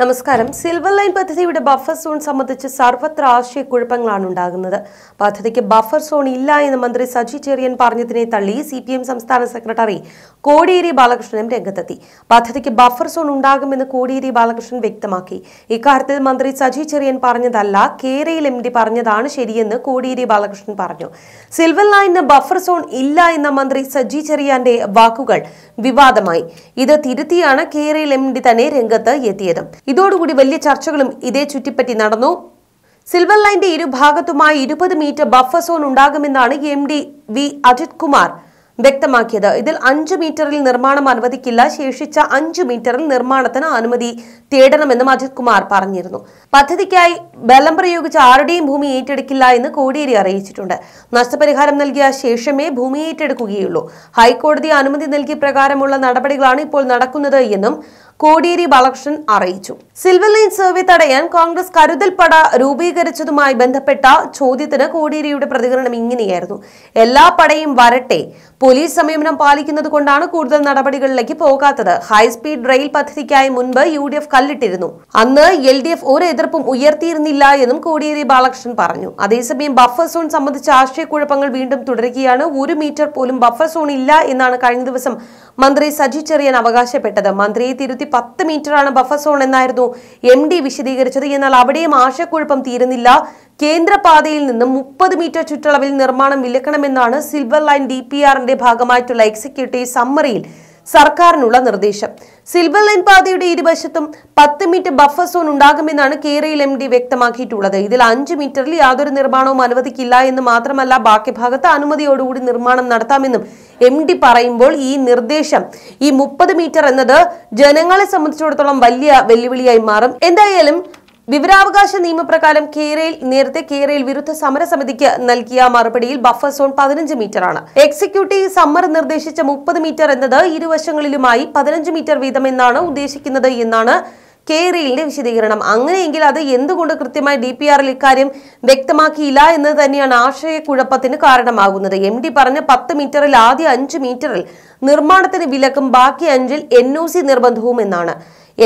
നമസ്കാരം silver line പദ്ധതിയുടെ buffer zone സംബന്ധിച്ച് സർവത്ര ആശയക്കുഴപ്പങ്ങളാണ് ഉണ്ടാകുന്നത് പദ്ധതിക്ക് ബഫർ സോൺ ഇല്ല എന്ന് മന്ത്രി സജി ചെറിയൻ പറഞ്ഞതിനെ തള്ളി സി പി എം സംസ്ഥാന സെക്രട്ടറി കോടിയേരി ബാലകൃഷ്ണനും രംഗത്തെത്തി പദ്ധതിക്ക് ബഫർ സോൺ ഉണ്ടാകുമെന്ന് കോടിയേരി ബാലകൃഷ്ണൻ വ്യക്തമാക്കി ഇക്കാര്യത്തിൽ മന്ത്രി സജി ചെറിയൻ പറഞ്ഞതല്ല കേരയിൽ എം ഡി പറഞ്ഞതാണ് ശരിയെന്ന് കോടിയേരി ബാലകൃഷ്ണൻ പറഞ്ഞു സിൽവർ ലൈനിന് ബഫർ സോൺ ഇല്ല എന്ന മന്ത്രി സജി ചെറിയാന്റെ വാക്കുകൾ വിവാദമായി ഇത് തിരുത്തിയാണ് കേരയിൽ എം ഡി തന്നെ രംഗത്ത് എത്തിയത് ഇതോടുകൂടി വലിയ ചർച്ചകളും ഇതേ ചുറ്റിപ്പറ്റി നടന്നു സിൽവർ ലൈന്റെ ഇരുഭാഗത്തുമായി ഇരുപത് മീറ്റർ ബഫർ സോൺ ഉണ്ടാകുമെന്നാണ് M D V Ajith Kumar വ്യക്തമാക്കിയത് ഇതിൽ അഞ്ച് മീറ്ററിൽ നിർമ്മാണം അനുവദിക്കില്ല ശേഷിച്ച അഞ്ച് മീറ്ററിൽ നിർമ്മാണത്തിന് അനുമതി തേടണമെന്നും അജിത് കുമാർ പറഞ്ഞിരുന്നു പദ്ധതിക്കായി ബലം പ്രയോഗിച്ച ആരുടെയും ഭൂമി ഏറ്റെടുക്കില്ല എന്ന് കോടിയേരി അറിയിച്ചിട്ടുണ്ട് നഷ്ടപരിഹാരം നൽകിയ ശേഷമേ ഭൂമി ഏറ്റെടുക്കുകയുള്ളൂ ഹൈക്കോടതി അനുമതി നൽകിയ പ്രകാരമുള്ള നടപടികളാണ് ഇപ്പോൾ നടക്കുന്നത് എന്നും കോടിയേരി ബാലകൃഷ്ണൻ അറിയിച്ചു സിൽവർ ലൈൻ സർവേ തടയാൻ കോൺഗ്രസ് കരുതൽ പട രൂപീകരിച്ചതുമായി ബന്ധപ്പെട്ട ചോദ്യത്തിന് കോടിയേരിയുടെ പ്രതികരണം ഇങ്ങനെയായിരുന്നു എല്ലാ പടയും വരട്ടെ പോലീസ് സംയമനം പാലിക്കുന്നത് കൊണ്ടാണ് കൂടുതൽ നടപടികളിലേക്ക് പോകാത്തത് ഹൈസ്പീഡ് റെയിൽ പദ്ധതിക്കായി മുൻപ് യു ഡി എഫ് കല്ലിട്ടിരുന്നു അന്ന് എൽ ഡി എഫ് ഒരു എതിർപ്പും ഉയർത്തിയിരുന്നില്ല എന്നും കോടിയേരി ബാലകൃഷ്ണൻ പറഞ്ഞു അതേസമയം ബഫർ സോൺ സംബന്ധിച്ച ആശയക്കുഴപ്പങ്ങൾ വീണ്ടും തുടരുകയാണ് ഒരു മീറ്റർ പോലും ബഫർ സോൺ ഇല്ല എന്നാണ് കഴിഞ്ഞ ദിവസം മന്ത്രി സജി ചെറിയൻ അവകാശപ്പെട്ടത് മന്ത്രിയെ തിരുത്തി ആയിരത്തി പത്ത് മീറ്ററാണ് ബഫർ സോൺ എന്നായിരുന്നു എം ഡി വിശദീകരിച്ചത് എന്നാൽ അവിടെയും ആശയക്കുഴപ്പം തീരുന്നില്ല കേന്ദ്രപാതയിൽ നിന്നും മുപ്പത് മീറ്റർ ചുറ്റളവിൽ നിർമ്മാണം വിലക്കണമെന്നാണ് സിൽവർ ലൈൻ ഡി പി ആറിന്റെ ഭാഗമായിട്ടുള്ള എക്സിക്യൂട്ടീവ് സമ്മറിയിൽ സർക്കാരിനുള്ള നിർദ്ദേശം സിൽവർ ലൈൻ പാതയുടെ ഇരുവശത്തും പത്ത് മീറ്റർ ബഫർ സോൺ ഉണ്ടാകുമെന്നാണ് കേരയിൽ എം ഡി വ്യക്തമാക്കിയിട്ടുള്ളത് ഇതിൽ അഞ്ച് മീറ്ററിൽ യാതൊരു നിർമ്മാണവും അനുവദിക്കില്ല എന്ന് മാത്രമല്ല ബാക്കി ഭാഗത്ത് അനുമതിയോടുകൂടി നിർമ്മാണം നടത്താമെന്നും എം ഡി പറയുമ്പോൾ ഈ നിർദ്ദേശം ഈ മുപ്പത് മീറ്റർ എന്നത് ജനങ്ങളെ സംബന്ധിച്ചിടത്തോളം വലിയ വെല്ലുവിളിയായി മാറും എന്തായാലും വിവരാവകാശ നിയമപ്രകാരം കേരയിൽ നേരത്തെ കേരയിൽ വിരുദ്ധ സമരസമിതിക്ക് നൽകിയ മറുപടിയിൽ ബഫർ സോൺ പതിനഞ്ച് മീറ്ററാണ് എക്സിക്യൂട്ടീവ് സമ്മർ നിർദ്ദേശിച്ച മുപ്പത് മീറ്റർ എന്നത് ഇരുവശങ്ങളിലുമായി പതിനഞ്ച് മീറ്റർ വീതമെന്നാണ് ഉദ്ദേശിക്കുന്നത് എന്നാണ് റെയിലിന്റെ വിശദീകരണം അങ്ങനെയെങ്കിൽ അത് എന്തുകൊണ്ട് കൃത്യമായി ഡി പി ആറിൽ ഇക്കാര്യം വ്യക്തമാക്കിയില്ല എന്നത് തന്നെയാണ് ആശയക്കുഴപ്പത്തിന് കാരണമാകുന്നത് എം ഡി പറഞ്ഞ പത്ത് മീറ്ററിൽ ആദ്യ അഞ്ച് മീറ്ററിൽ നിർമ്മാണത്തിന് വിലക്കും ബാക്കി അഞ്ചിൽ എൻ ഒ സി നിർബന്ധവും എന്നാണ്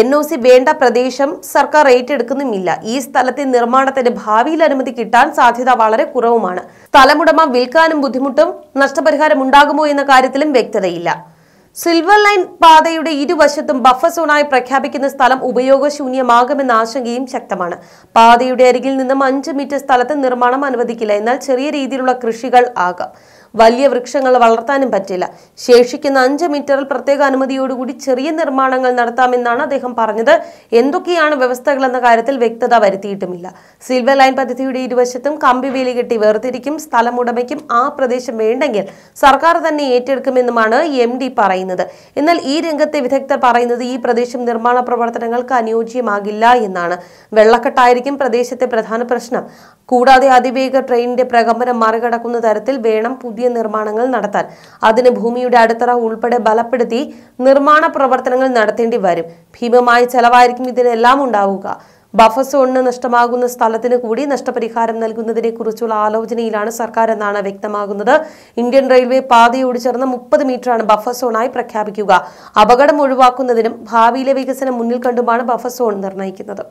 എൻ ഒ സി വേണ്ട പ്രദേശം സർക്കാർ ഏറ്റെടുക്കുന്നുമില്ല ഈ സ്ഥലത്തെ നിർമ്മാണത്തിന്റെ ഭാവിയിൽ അനുമതി കിട്ടാൻ സാധ്യത വളരെ കുറവുമാണ് സ്ഥലമുടമ വിൽക്കാനും ബുദ്ധിമുട്ടും നഷ്ടപരിഹാരം ഉണ്ടാകുമോ എന്ന കാര്യത്തിലും വ്യക്തതയില്ല സിൽവർ ലൈൻ പാതയുടെ ഇരുവശത്തും ബഫർ സോണായി പ്രഖ്യാപിക്കുന്ന സ്ഥലം ഉപയോഗശൂന്യമാകുമെന്ന ആശങ്കയും ശക്തമാണ് പാതയുടെ അരികിൽ നിന്നും അഞ്ച് മീറ്റർ സ്ഥലത്ത് നിർമ്മാണം അനുവദിക്കില്ല എന്നാൽ ചെറിയ രീതിയിലുള്ള കൃഷികൾ ആകാം വലിയ വൃക്ഷങ്ങൾ വളർത്താനും പറ്റില്ല ശേഷിക്കുന്ന അഞ്ച് മീറ്ററിൽ പ്രത്യേക അനുമതിയോടുകൂടി ചെറിയ നിർമ്മാണങ്ങൾ നടത്താമെന്നാണ് അദ്ദേഹം പറഞ്ഞത് എന്തൊക്കെയാണ് വ്യവസ്ഥകൾ എന്ന കാര്യത്തിൽ വ്യക്തത വരുത്തിയിട്ടുമില്ല സിൽവർ ലൈൻ പദ്ധതിയുടെ ഇരുവശത്തും വേലി കെട്ടി വേർതിരിക്കും സ്ഥലമുടമയ്ക്കും ആ പ്രദേശം വേണ്ടെങ്കിൽ സർക്കാർ തന്നെ ഏറ്റെടുക്കുമെന്നുമാണ് എം ഡി പറയുന്നത് എന്നാൽ ഈ രംഗത്തെ വിദഗ്ധർ പറയുന്നത് ഈ പ്രദേശം നിർമ്മാണ പ്രവർത്തനങ്ങൾക്ക് അനുയോജ്യമാകില്ല എന്നാണ് വെള്ളക്കെട്ടായിരിക്കും പ്രദേശത്തെ പ്രധാന പ്രശ്നം കൂടാതെ അതിവേഗ ട്രെയിനിന്റെ പ്രകമ്പനം മറികടക്കുന്ന തരത്തിൽ വേണം പുതിയ നിർമ്മാണങ്ങൾ നടത്താൻ അതിന് ഭൂമിയുടെ അടിത്തറ ഉൾപ്പെടെ ബലപ്പെടുത്തി നിർമ്മാണ പ്രവർത്തനങ്ങൾ നടത്തേണ്ടി വരും ഭീമമായ ചെലവായിരിക്കും ഇതിനെല്ലാം ഉണ്ടാവുക ബഫർ സോണിന് നഷ്ടമാകുന്ന സ്ഥലത്തിന് കൂടി നഷ്ടപരിഹാരം നൽകുന്നതിനെ കുറിച്ചുള്ള ആലോചനയിലാണ് സർക്കാർ എന്നാണ് വ്യക്തമാകുന്നത് ഇന്ത്യൻ റെയിൽവേ പാതയോട് ചേർന്ന് മുപ്പത് മീറ്ററാണ് ബഫർ സോണായി പ്രഖ്യാപിക്കുക അപകടം ഒഴിവാക്കുന്നതിനും ഭാവിയിലെ വികസനം മുന്നിൽ കണ്ടുമാണ് ബഫർ സോൺ നിർണ്ണയിക്കുന്നത്